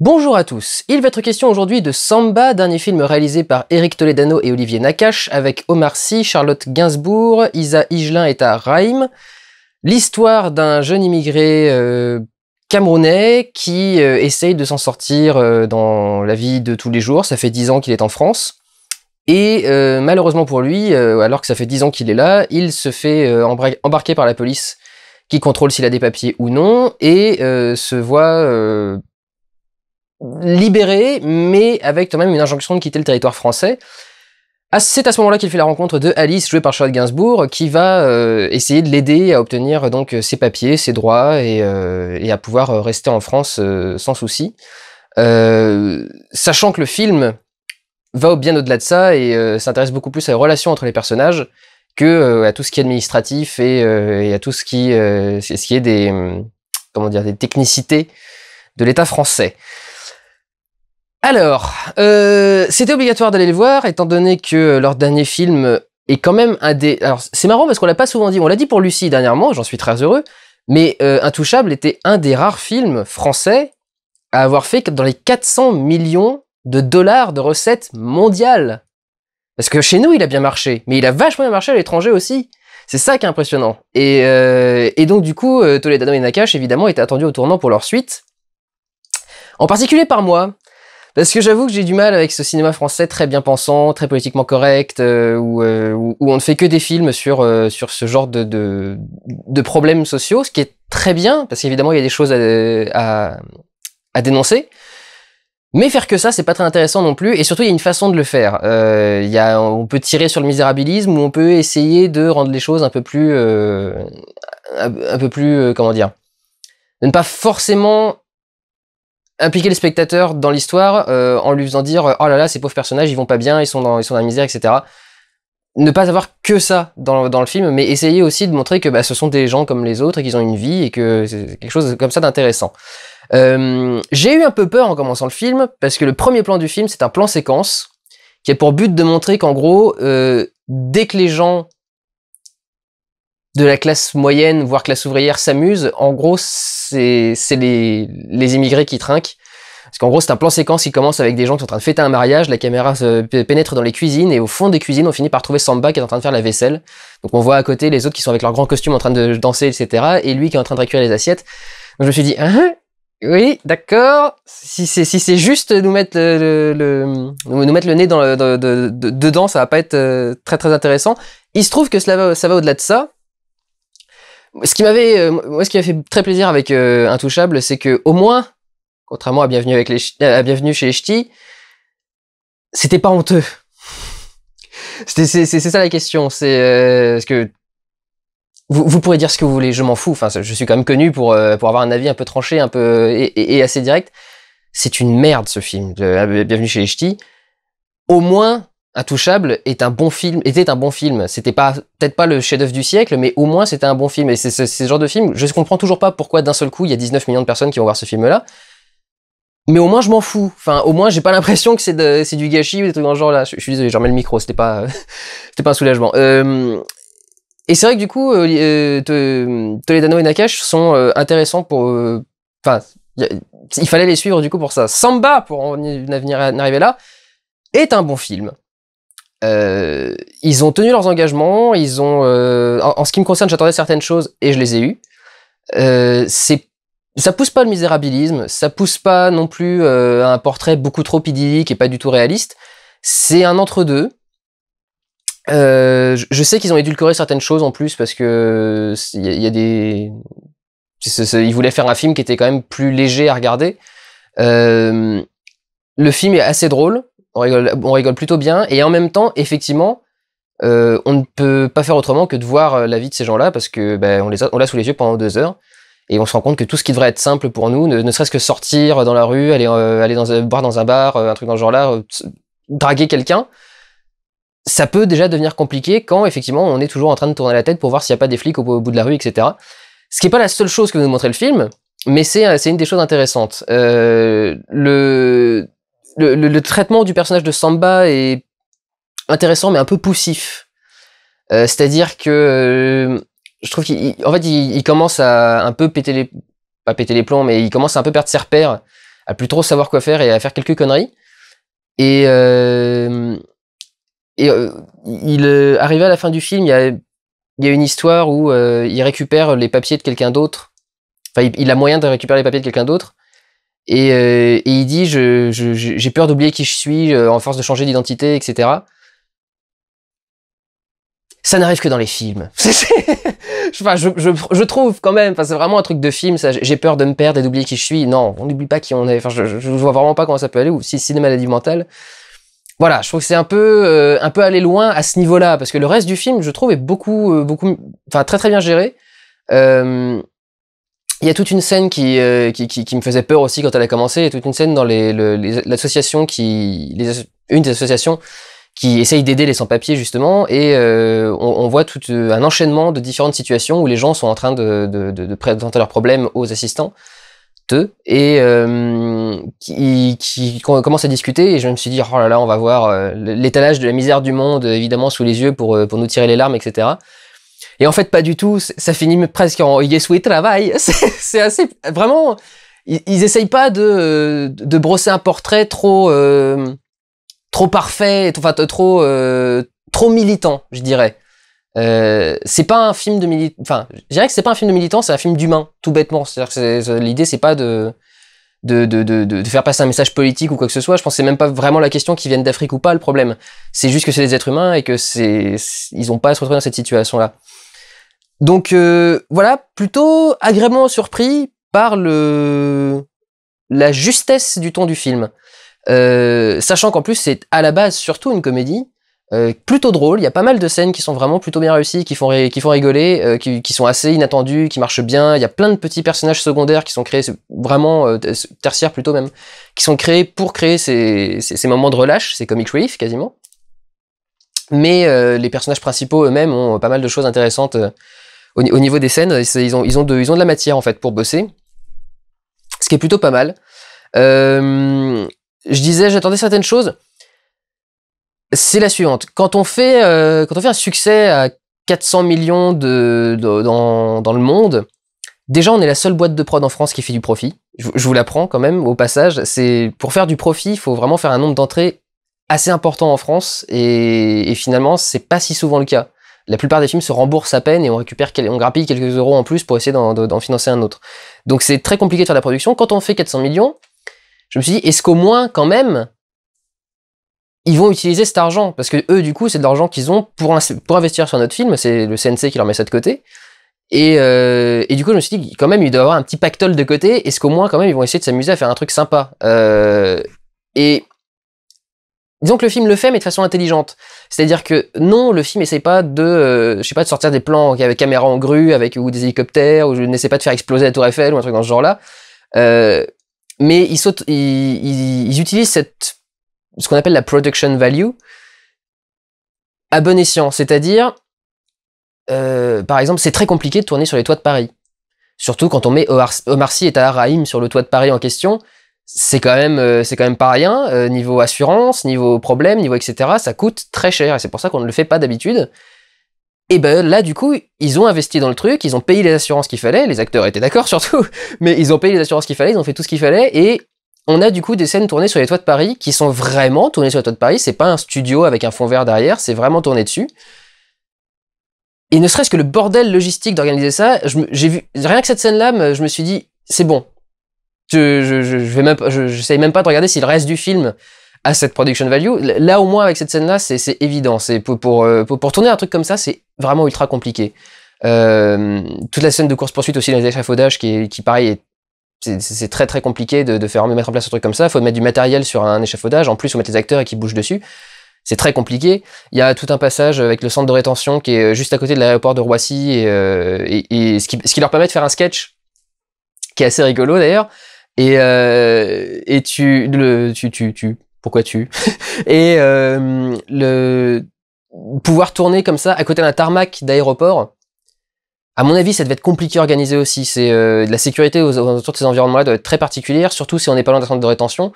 Bonjour à tous, il va être question aujourd'hui de Samba, dernier film réalisé par Eric Toledano et Olivier Nakache, avec Omar Sy, Charlotte Gainsbourg, Isa Higelin et Ta Raïm. L'histoire d'un jeune immigré euh, camerounais qui euh, essaye de s'en sortir euh, dans la vie de tous les jours, ça fait dix ans qu'il est en France. Et malheureusement pour lui, alors que ça fait dix ans qu'il est là, il se fait embarquer par la police qui contrôle s'il a des papiers ou non, et se voit libéré, mais avec quand même une injonction de quitter le territoire français. Ah, c'est à ce moment-là qu'il fait la rencontre de Alice, jouée par Charlotte Gainsbourg, qui va euh, essayer de l'aider à obtenir euh, donc ses papiers, ses droits et, euh, à pouvoir rester en France sans souci. sachant que le film va bien au-delà de ça et s'intéresse beaucoup plus à la relation entre les personnages que à tout ce qui est administratif et, à tout ce qui, ce qui est des hum, comment dire des technicités de l'État français. Alors, euh, c'était obligatoire d'aller le voir, étant donné que euh, leur dernier film est quand même un des... Alors, c'est marrant parce qu'on l'a pas souvent dit, on l'a dit pour Lucie dernièrement, j'en suis très heureux, mais euh, Intouchable était un des rares films français à avoir fait dans les 400 millions de dollars de recettes mondiales. Parce que chez nous, il a bien marché, mais il a vachement bien marché à l'étranger aussi. C'est ça qui est impressionnant. Et, euh, et donc, du coup, euh, Toledano et Nakash, évidemment, étaient attendus au tournant pour leur suite. En particulier par moi, parce que j'avoue que j'ai du mal avec ce cinéma français très bien pensant, très politiquement correct, euh, euh, où, on ne fait que des films sur, euh, sur ce genre de, de, problèmes sociaux, ce qui est très bien, parce qu'évidemment il y a des choses à, à, dénoncer. Mais faire que ça, c'est pas très intéressant non plus, et surtout il y a une façon de le faire. Il y a, on peut tirer sur le misérabilisme, ou on peut essayer de rendre les choses un peu plus, un, un, peu plus, comment dire, de ne pas forcément impliquer les spectateurs dans l'histoire euh, en lui faisant dire euh, oh là là ces pauvres personnages ils vont pas bien ils sont dans ils sont dans la misère etc ne pas avoir que ça dans, le film mais essayer aussi de montrer que bah, ce sont des gens comme les autres et qu'ils ont une vie et que c'est quelque chose comme ça d'intéressant euh, j'ai eu un peu peur en commençant le film parce que le premier plan du film c'est un plan séquence qui a pour but de montrer qu'en gros dès que les gens de la classe moyenne, voire classe ouvrière, s'amuse en gros, c'est les, les immigrés qui trinquent. Parce qu'en gros, c'est un plan séquence qui commence avec des gens qui sont en train de fêter un mariage, la caméra se pénètre dans les cuisines, et au fond des cuisines, on finit par trouver Samba qui est en train de faire la vaisselle. Donc on voit à côté les autres qui sont avec leurs grands costumes en train de danser, etc., et lui qui est en train de les assiettes. Donc je me suis dit, hein, oui, d'accord. Si c'est si c'est juste nous mettre le, nous mettre le nez dans le, dedans, ça va pas être euh, très très intéressant. Il se trouve que cela ça va au-delà de ça ce qui m'avait, euh, moi, ce qui m'a fait très plaisir avec euh, Intouchable, c'est que au moins, contrairement à Bienvenue avec les, euh, à Bienvenue chez les Ch'tis, c'était pas honteux. C'est ça la question. C'est euh, parce que vous, vous, pourrez dire ce que vous voulez, je m'en fous. Enfin, je suis quand même connu pour, pour avoir un avis un peu tranché, un peu et, et, assez direct. C'est une merde ce film. De Bienvenue chez les Ch'tis. Au moins, Intouchable est un bon film, était un bon film. C'était pas peut-être pas le chef-d'œuvre du siècle, mais au moins c'était un bon film. Et c'est ce genre de film, je comprends toujours pas pourquoi d'un seul coup il y a 19 millions de personnes qui vont voir ce film-là. Mais au moins je m'en fous. Enfin, au moins j'ai pas l'impression que c'est du gâchis ou des trucs dans le genre là. Je, suis désolé, j'en mets le micro. C'était pas, pas un soulagement. Euh, et c'est vrai que du coup, euh, euh, Toledano et Nakash sont intéressants pour. Enfin, il fallait les suivre du coup pour ça. Samba, pour en venir arriver là, est un bon film. Euh, ils ont tenu leurs engagements, ils ont, euh, en, ce qui me concerne, j'attendais certaines choses et je les ai eues. Euh, c'est, ça pousse pas le misérabilisme, ça pousse pas non plus euh, un portrait beaucoup trop idyllique et pas du tout réaliste. C'est un entre-deux. Euh, je, je, sais qu'ils ont édulcoré certaines choses en plus parce que il y, a des, ils voulaient faire un film qui était quand même plus léger à regarder. le film est assez drôle, on rigole, plutôt bien. Et en même temps, effectivement, euh, on ne peut pas faire autrement que de voir euh, la vie de ces gens-là parce que ben, on les a, l'a sous les yeux pendant deux heures et on se rend compte que tout ce qui devrait être simple pour nous, ne, serait-ce que sortir dans la rue, aller euh, aller dans boire dans un bar, un truc dans ce genre-là, draguer quelqu'un, ça peut déjà devenir compliqué quand effectivement on est toujours en train de tourner la tête pour voir s'il n'y a pas des flics au, bout de la rue, etc. Ce qui n'est pas la seule chose que nous montrez le film, mais c'est une des choses intéressantes. le le, traitement du personnage de Samba est intéressant mais un peu poussif. Euh, c'est-à-dire que euh, je trouve qu'il fait il, commence à un peu péter les péter les plombs mais il commence à un peu perdre ses repères, à plus trop savoir quoi faire et à faire quelques conneries. Et euh, il arrive à la fin du film, il y a, une histoire où il récupère les papiers de quelqu'un d'autre. Enfin, il a moyen de récupérer les papiers de quelqu'un d'autre euh, et, il dit, j'ai peur d'oublier qui je suis euh, en force de changer d'identité, etc. Ça n'arrive que dans les films. enfin, je, je, trouve quand même, enfin, c'est vraiment un truc de film, j'ai peur de me perdre et d'oublier qui je suis. Non, on n'oublie pas qui on est. Enfin, je, ne vois vraiment pas comment ça peut aller, ou si c'est une maladie mentale. Voilà, je trouve que c'est un peu, euh, un peu aller loin à ce niveau-là, parce que le reste du film, je trouve, est beaucoup, beaucoup, enfin, très très bien géré. Euh, il y a toute une scène euh, qui, qui, me faisait peur aussi quand elle a commencé. Il y a toute une scène dans les, l'association qui, une des associations qui essaye d'aider les sans-papiers justement, et euh, on, voit tout euh, un enchaînement de différentes situations où les gens sont en train de, présenter leurs problèmes aux assistants d'eux, et qui, qui commencent à discuter, et je me suis dit, oh là là, on va voir l'étalage de la misère du monde, évidemment, sous les yeux pour, pour nous tirer les larmes, etc. Et en fait, pas du tout. Ça finit presque en yes we travail. C'est assez vraiment. Ils, essayent pas de, brosser un portrait trop euh, trop parfait, enfin trop euh, trop militant, je dirais. Euh, c'est pas un film de militant. Enfin, je dirais que c'est pas un film de militant, c'est un film d'humain, tout bêtement. C'est-à-dire que l'idée, c'est pas de de, de, de, de, faire passer un message politique ou quoi que ce soit. Je pense c'est même pas vraiment la question qu'ils viennent d'Afrique ou pas le problème. C'est juste que c'est des êtres humains et que c'est ils ont pas à se retrouver dans cette situation-là. Donc euh, voilà, plutôt agréablement surpris par le la justesse du ton du film, euh, sachant qu'en plus c'est à la base surtout une comédie euh, plutôt drôle. Il y a pas mal de scènes qui sont vraiment plutôt bien réussies, qui font, qui font rigoler, euh, qui, sont assez inattendues, qui marchent bien. Il y a plein de petits personnages secondaires qui sont créés, vraiment euh, tertiaires plutôt même, qui sont créés pour créer ces, ces, moments de relâche, ces comic relief quasiment. Mais les personnages principaux eux-mêmes ont pas mal de choses intéressantes au, niveau des scènes. Ils ont, ils, ont de, ils ont de la matière en fait pour bosser, ce qui est plutôt pas mal. je disais, j'attendais certaines choses c'est la suivante. Quand on fait, euh, quand on fait un succès à 400 millions de, dans, dans, le monde, déjà on est la seule boîte de prod en France qui fait du profit. Je, je vous l'apprends quand même au passage. C'est pour faire du profit, il faut vraiment faire un nombre d'entrées assez important en France et, et finalement c'est pas si souvent le cas. La plupart des films se remboursent à peine et on récupère, on grappille quelques euros en plus pour essayer d'en financer un autre. Donc c'est très compliqué de faire la production. Quand on fait 400 millions, je me suis dit, est-ce qu'au moins, quand même, ils vont utiliser cet argent parce que eux, du coup, c'est de l'argent qu'ils ont pour, pour investir sur notre film. C'est le CNC qui leur met ça de côté. Et, euh, et, du coup, je me suis dit, quand même, il doivent avoir un petit pactole de côté. Est-ce qu'au moins, quand même, ils vont essayer de s'amuser à faire un truc sympa euh, Et disons que le film le fait, mais de façon intelligente. C'est-à-dire que non, le film n'essaie pas de, euh, je sais pas, de sortir des plans avec caméra en grue, avec ou des hélicoptères, ou je n'essaie pas de faire exploser la Tour Eiffel ou un truc dans ce genre-là. mais ils, ils utilisent cette ce qu'on appelle la production value à bon escient. C'est-à-dire, euh, par exemple, c'est très compliqué de tourner sur les toits de Paris. Surtout quand on met Omar Sy et Tahar Rahim sur le toit de Paris en question, c'est quand même euh, c'est quand même pas rien euh, niveau assurance, niveau problème, niveau etc. Ça coûte très cher et c'est pour ça qu'on ne le fait pas d'habitude. Et eh ben là du coup ils ont investi dans le truc, ils ont payé les assurances qu'il fallait, les acteurs étaient d'accord surtout, mais ils ont payé les assurances qu'il fallait, ils ont fait tout ce qu'il fallait et on a du coup des scènes tournées sur les toits de Paris qui sont vraiment tournées sur les toits de Paris. C'est pas un studio avec un fond vert derrière, c'est vraiment tourné dessus. Et ne serait-ce que le bordel logistique d'organiser ça, j'ai vu rien que cette scène-là, je me suis dit c'est bon. Je je, vais même même pas de regarder si le reste du film a cette production value. Là au moins avec cette scène-là, c'est évident. C'est euh, pour, tourner un truc comme ça, c'est vraiment ultra compliqué. Euh, toute la scène de course poursuite aussi dans les échafaudages qui, qui pareil est c'est très très compliqué de, de faire mettre en place un truc comme ça. Il faut mettre du matériel sur un échafaudage. En plus, on met des acteurs et qui bougent dessus. C'est très compliqué. Il y a tout un passage avec le centre de rétention qui est juste à côté de l'aéroport de Roissy et, euh, ce, qui, leur permet de faire un sketch qui est assez rigolo d'ailleurs. Et, euh, et tu, le, tu, tu, tu, pourquoi tu Et euh, le pouvoir tourner comme ça à côté d'un tarmac d'aéroport à mon avis, ça devait être compliqué à organiser aussi. C'est euh, la sécurité autour de ces environnements-là doit être très particulière, surtout si on n'est pas loin d'un centre de rétention.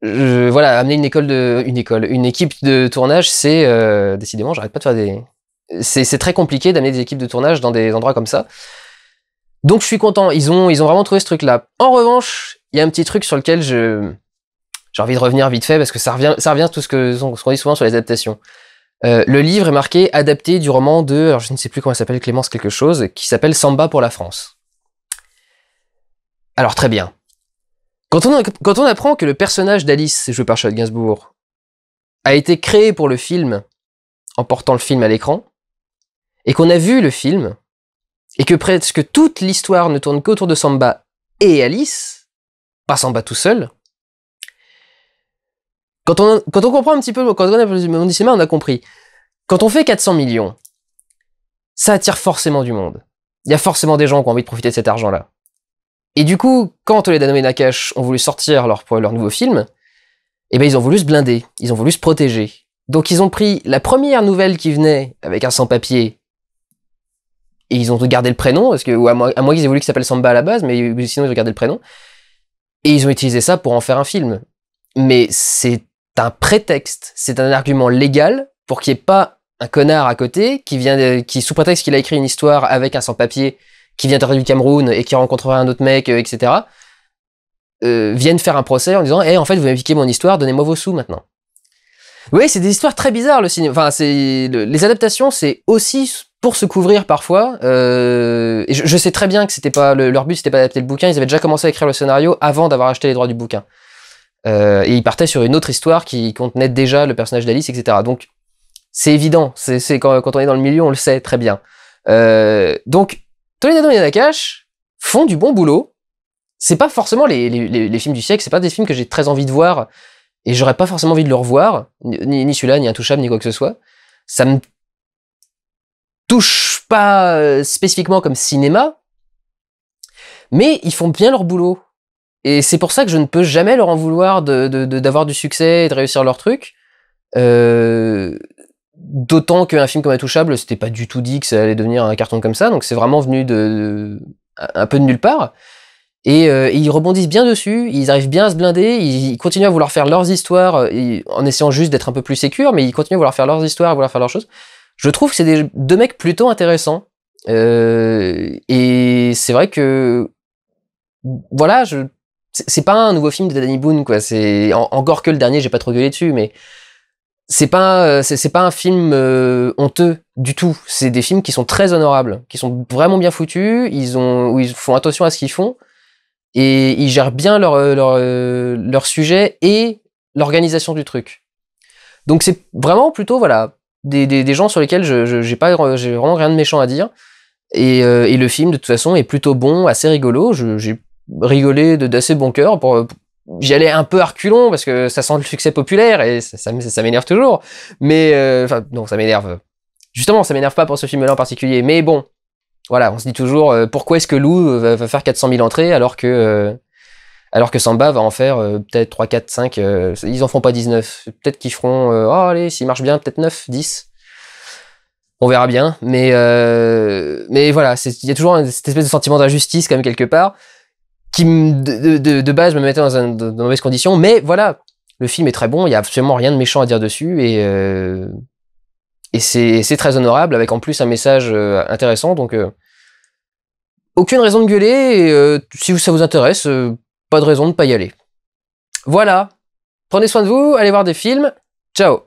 voilà, amener une école de, une école, une équipe de tournage, c'est euh, décidément, j'arrête pas de faire des. C'est très compliqué d'amener des équipes de tournage dans des endroits comme ça. Donc je suis content. Ils ont, ils ont vraiment trouvé ce truc-là. En revanche, il y a un petit truc sur lequel je j'ai envie de revenir vite fait parce que ça revient, ça revient à tout ce que ce qu'on dit souvent sur les adaptations. Euh, le livre est marqué adapté du roman de, alors je ne sais plus comment s'appelle, Clémence quelque chose, qui s'appelle Samba pour la France. Alors très bien. Quand on, quand on apprend que le personnage d'Alice, joué par Charlotte Gainsbourg, a été créé pour le film en portant le film à l'écran, et qu'on a vu le film, et que presque toute l'histoire ne tourne qu'autour de Samba et Alice, pas Samba tout seul, quand on, comprend un petit peu, quand on a cinéma, on a compris. Quand on fait 400 millions, ça attire forcément du monde. Il y a forcément des gens qui ont envie de profiter de cet argent-là. Et du coup, quand les et Nakash ont voulu sortir leur, leur nouveau film, eh ben ils ont voulu se blinder, ils ont voulu se protéger. Donc ils ont pris la première nouvelle qui venait avec un sans-papier et ils ont gardé le prénom, parce que, à moins, moi, qu'ils aient voulu qu'il s'appelle Samba à la base, mais sinon ils ont gardé le prénom. Et ils ont utilisé ça pour en faire un film. Mais c'est un prétexte, c'est un argument légal pour qu'il n'y ait pas un connard à côté qui vient, qui sous prétexte qu'il a écrit une histoire avec un sans-papier qui vient du Cameroun et qui rencontrera un autre mec, euh, etc. Euh, viennent faire un procès en disant, eh en fait vous m'avez mon histoire, donnez-moi vos sous maintenant. Oui, c'est des histoires très bizarres le cinéma. Enfin, c'est les adaptations, c'est aussi pour se couvrir parfois. Euh, et je, sais très bien que c'était pas leur but, c'était pas d'adapter le bouquin. Ils avaient déjà commencé à écrire le scénario avant d'avoir acheté les droits du bouquin. Euh, et il partait sur une autre histoire qui contenait déjà le personnage d'Alice, etc. Donc, c'est évident. C'est, quand, on est dans le milieu, on le sait très bien. Euh, donc, Toledo et Nakash font du bon boulot. C'est pas forcément les, films du siècle, c'est pas des films que j'ai très envie de voir et j'aurais pas forcément envie de le revoir, ni, ni celui-là, ni Intouchable, ni quoi que ce soit. Ça me touche pas euh, spécifiquement comme cinéma, mais ils font bien leur boulot. Et c'est pour ça que je ne peux jamais leur en vouloir d'avoir de, du succès et de réussir leur truc. Euh, D'autant qu'un film comme Intouchable, c'était pas du tout dit que ça allait devenir un carton comme ça, donc c'est vraiment venu de, un peu de nulle part. Euh, et, ils rebondissent bien dessus, ils arrivent bien à se blinder, ils, continuent à vouloir faire leurs histoires euh, en essayant juste d'être un peu plus sécure, mais ils continuent à vouloir faire leurs histoires, à vouloir faire leurs choses. Je trouve que c'est des deux mecs plutôt intéressants. Euh, et c'est vrai que voilà, je c'est pas un nouveau film de Danny Boone quoi. C'est encore que le dernier, j'ai pas trop gueulé dessus, mais c'est pas euh, c'est pas un film euh, honteux du tout. C'est des films qui sont très honorables, qui sont vraiment bien foutus. Ils ont ils font attention à ce qu'ils font et ils gèrent bien leur euh, leur, sujet et l'organisation du truc. Donc c'est vraiment plutôt voilà des, gens sur lesquels je j'ai pas j'ai vraiment rien de méchant à dire. Et, et, le film de toute façon est plutôt bon, assez rigolo. J'ai rigoler d'assez bon cœur. Pour, j'y allais un peu reculons parce que ça sent le succès populaire et ça, ça, m'énerve toujours. Mais euh, enfin, non, ça m'énerve. Justement, ça m'énerve pas pour ce film-là en particulier. Mais bon, voilà, on se dit toujours euh, pourquoi est-ce que Lou va, faire 400 000 entrées alors que euh, alors que Samba va en faire peut-être 3, 4, 5. ils en font pas 19. Peut-être qu'ils feront oh allez, s'il marche bien, peut-être 9, 10. On verra bien, mais mais voilà, il y a toujours cette espèce de sentiment d'injustice quand même quelque part qui de, de, base me mettait dans, de mauvaises conditions. Mais voilà, le film est très bon, il n'y a absolument rien de méchant à dire dessus et, euh, c'est très honorable avec en plus un message euh, intéressant. Donc, euh, aucune raison de gueuler et si ça vous intéresse, pas de raison de ne pas y aller. Voilà, prenez soin de vous, allez voir des films, ciao